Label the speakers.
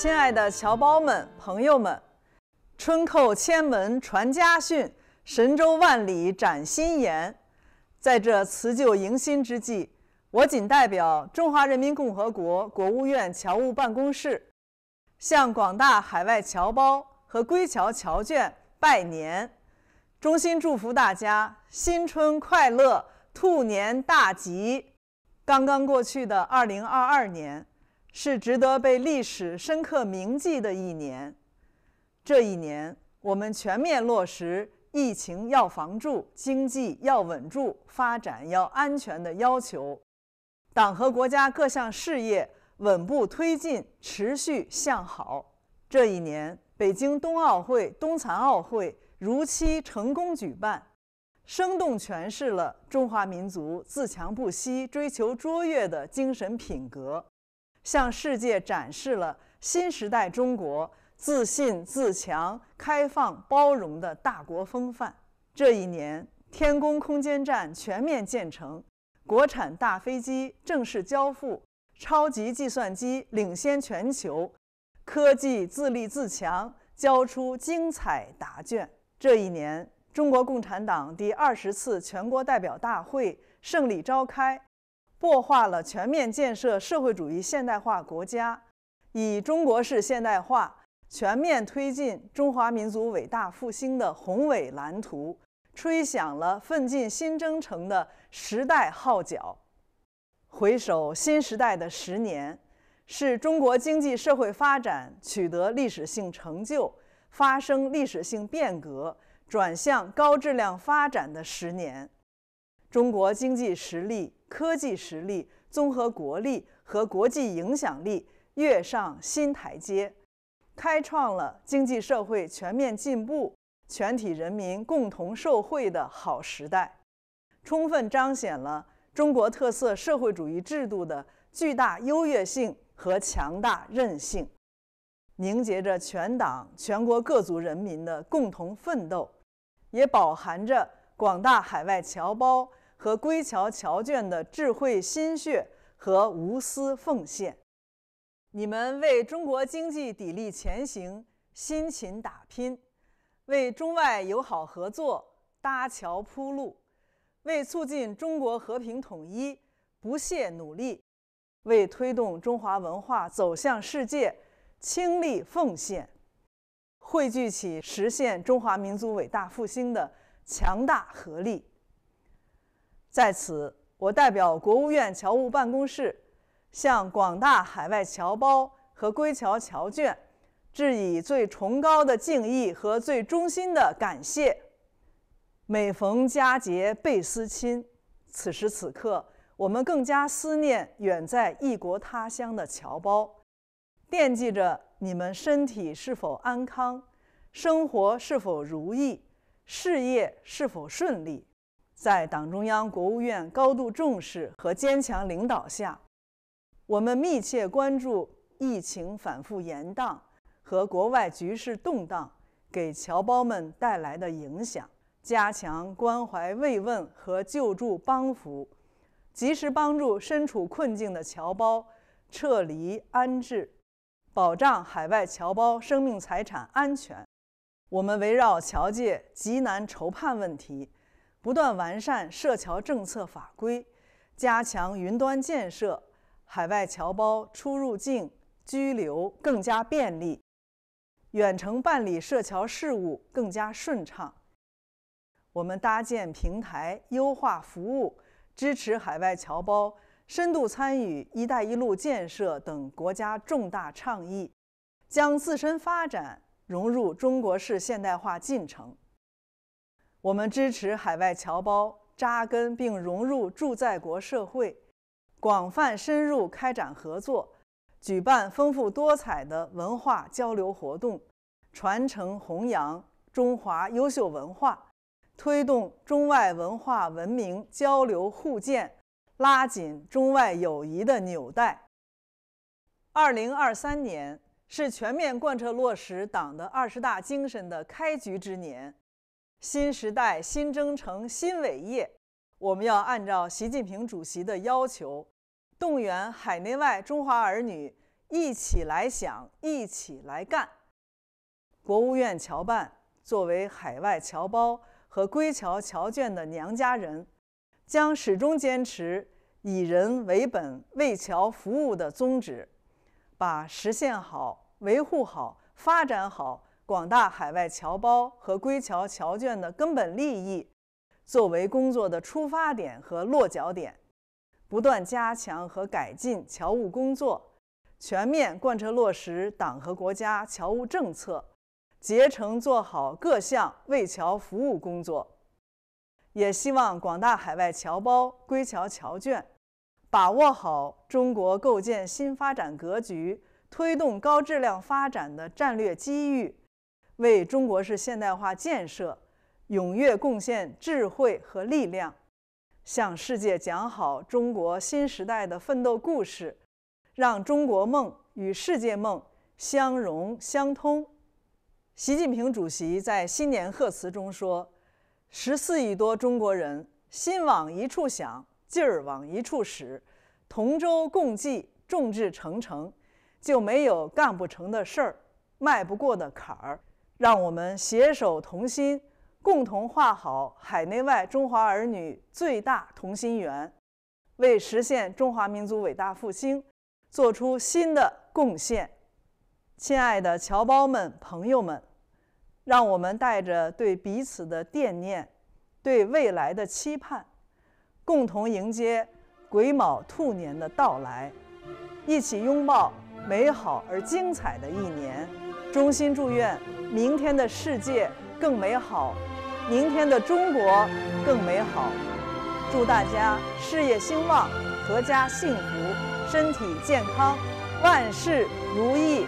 Speaker 1: 亲爱的侨胞们、朋友们，春叩千门传家训，神州万里展新颜。在这辞旧迎新之际，我谨代表中华人民共和国国务院侨务办公室，向广大海外侨胞和归侨侨眷拜年，衷心祝福大家新春快乐，兔年大吉。刚刚过去的二零二二年。是值得被历史深刻铭记的一年。这一年，我们全面落实疫情要防住、经济要稳住、发展要安全的要求，党和国家各项事业稳步推进、持续向好。这一年，北京冬奥会、冬残奥会如期成功举办，生动诠释了中华民族自强不息、追求卓越的精神品格。向世界展示了新时代中国自信、自强、开放、包容的大国风范。这一年，天宫空间站全面建成，国产大飞机正式交付，超级计算机领先全球，科技自立自强交出精彩答卷。这一年，中国共产党第二十次全国代表大会胜利召开。擘画了全面建设社会主义现代化国家，以中国式现代化全面推进中华民族伟大复兴的宏伟蓝图，吹响了奋进新征程的时代号角。回首新时代的十年，是中国经济社会发展取得历史性成就、发生历史性变革、转向高质量发展的十年。中国经济实力、科技实力、综合国力和国际影响力跃上新台阶，开创了经济社会全面进步、全体人民共同受惠的好时代，充分彰显了中国特色社会主义制度的巨大优越性和强大韧性，凝结着全党全国各族人民的共同奋斗，也饱含着广大海外侨胞。和归侨侨眷的智慧心血和无私奉献，你们为中国经济砥砺前行、辛勤打拼，为中外友好合作搭桥铺路，为促进中国和平统一不懈努力，为推动中华文化走向世界倾力奉献，汇聚起实现中华民族伟大复兴的强大合力。在此，我代表国务院侨务办公室，向广大海外侨胞和归侨侨眷，致以最崇高的敬意和最衷心的感谢。每逢佳节倍思亲，此时此刻，我们更加思念远在异国他乡的侨胞，惦记着你们身体是否安康，生活是否如意，事业是否顺利。在党中央、国务院高度重视和坚强领导下，我们密切关注疫情反复严荡和国外局势动荡给侨胞们带来的影响，加强关怀慰问和救助帮扶，及时帮助身处困境的侨胞撤离安置，保障海外侨胞生命财产安全。我们围绕侨界急难愁盼问题。不断完善涉侨政策法规，加强云端建设，海外侨胞出入境、居留更加便利，远程办理涉侨事务更加顺畅。我们搭建平台，优化服务，支持海外侨胞深度参与“一带一路”建设等国家重大倡议，将自身发展融入中国式现代化进程。我们支持海外侨胞扎根并融入驻在国社会，广泛深入开展合作，举办丰富多彩的文化交流活动，传承弘扬中华优秀文化，推动中外文化文明交流互鉴，拉紧中外友谊的纽带。二零二三年是全面贯彻落实党的二十大精神的开局之年。新时代、新征程、新伟业，我们要按照习近平主席的要求，动员海内外中华儿女一起来想、一起来干。国务院侨办作为海外侨胞和归侨侨眷的娘家人，将始终坚持以人为本、为侨服务的宗旨，把实现好、维护好、发展好。广大海外侨胞和归侨侨眷的根本利益，作为工作的出发点和落脚点，不断加强和改进侨务工作，全面贯彻落实党和国家侨务政策，竭诚做好各项为侨服务工作。也希望广大海外侨胞归侨侨眷，把握好中国构建新发展格局、推动高质量发展的战略机遇。为中国式现代化建设踊跃贡献智慧和力量，向世界讲好中国新时代的奋斗故事，让中国梦与世界梦相融相通。习近平主席在新年贺词中说：“十四亿多中国人心往一处想，劲儿往一处使，同舟共济，众志成城，就没有干不成的事儿，迈不过的坎儿。”让我们携手同心，共同画好海内外中华儿女最大同心圆，为实现中华民族伟大复兴做出新的贡献。亲爱的侨胞们、朋友们，让我们带着对彼此的惦念，对未来的期盼，共同迎接癸卯兔年的到来，一起拥抱美好而精彩的一年。衷心祝愿明天的世界更美好，明天的中国更美好。祝大家事业兴旺，阖家幸福，身体健康，万事如意。